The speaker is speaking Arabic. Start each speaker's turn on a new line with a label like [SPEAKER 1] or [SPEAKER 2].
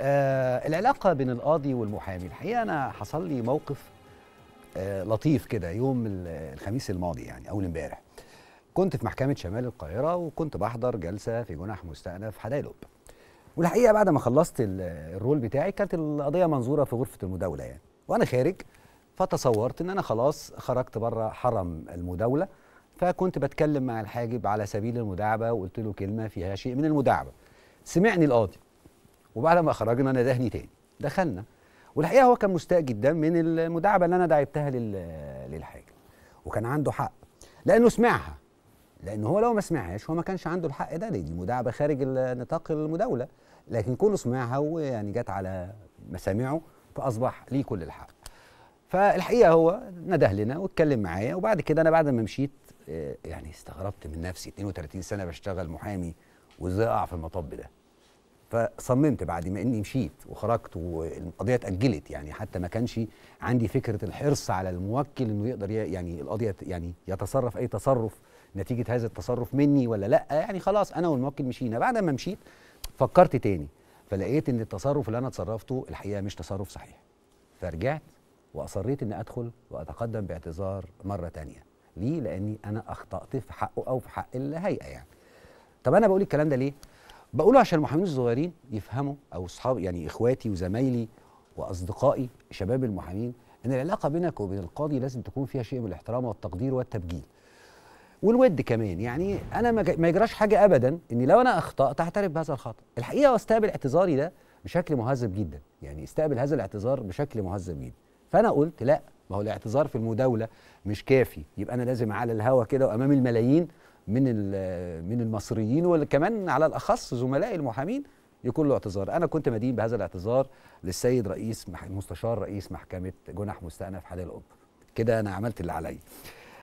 [SPEAKER 1] آه العلاقة بين القاضي والمحامي الحقيقة أنا حصل لي موقف آه لطيف كده يوم الخميس الماضي يعني أول امبارح كنت في محكمة شمال القاهرة وكنت بحضر جلسة في جنح مستأنف حدايلوب والحقيقة بعد ما خلصت الرول بتاعي كانت القضية منظورة في غرفة المداولة يعني وأنا خارج فتصورت إن أنا خلاص خرجت بره حرم المداولة فكنت بتكلم مع الحاجب على سبيل المداعبة وقلت له كلمة فيها شيء من المداعبة سمعني القاضي وبعد ما خرجنا ندهني تاني دخلنا والحقيقه هو كان مستاء جدا من المداعبه اللي انا دعبتها للحاجه وكان عنده حق لانه سمعها لان هو لو ما سمعهاش هو ما كانش عنده الحق ده دي مداعبه خارج نطاق المداوله لكن كونه سمعها ويعني جت على مسامعه فاصبح ليه كل الحق فالحقيقه هو نده لنا واتكلم معايا وبعد كده انا بعد ما مشيت آه، يعني استغربت من نفسي 32 سنه بشتغل محامي وازاي اقع في المطب ده فصممت بعد ما اني مشيت وخرجت والقضيه اتاجلت يعني حتى ما كانش عندي فكره الحرص على الموكل انه يقدر يعني القضيه يعني يتصرف اي تصرف نتيجه هذا التصرف مني ولا لا يعني خلاص انا والموكل مشينا بعد ما مشيت فكرت تاني فلقيت ان التصرف اللي انا اتصرفته الحقيقه مش تصرف صحيح فرجعت واصريت ان ادخل واتقدم باعتذار مره تانية ليه لاني انا اخطات في حقه او في حق الهيئه يعني طب انا بقول الكلام ده ليه بقوله عشان المحامين الصغيرين يفهموا او اصحاب يعني اخواتي وزمايلي واصدقائي شباب المحامين ان العلاقه بينك وبين القاضي لازم تكون فيها شيء من الاحترام والتقدير والتبجيل والود كمان يعني انا ما يجراش حاجه ابدا ان لو انا اخطات اعترف بهذا الخطا الحقيقه واستقبل اعتذاري ده بشكل مهذب جدا يعني استقبل هذا الاعتذار بشكل مهذب جدا فانا قلت لا ما هو الاعتذار في المداوله مش كافي يبقى انا لازم على الهوا كده وامام الملايين من من المصريين وكمان على الاخص زملائي المحامين يكون له اعتذار انا كنت مدين بهذا الاعتذار للسيد رئيس مستشار رئيس محكمه جنح مستأنف حالي القطب كده انا عملت اللي عليا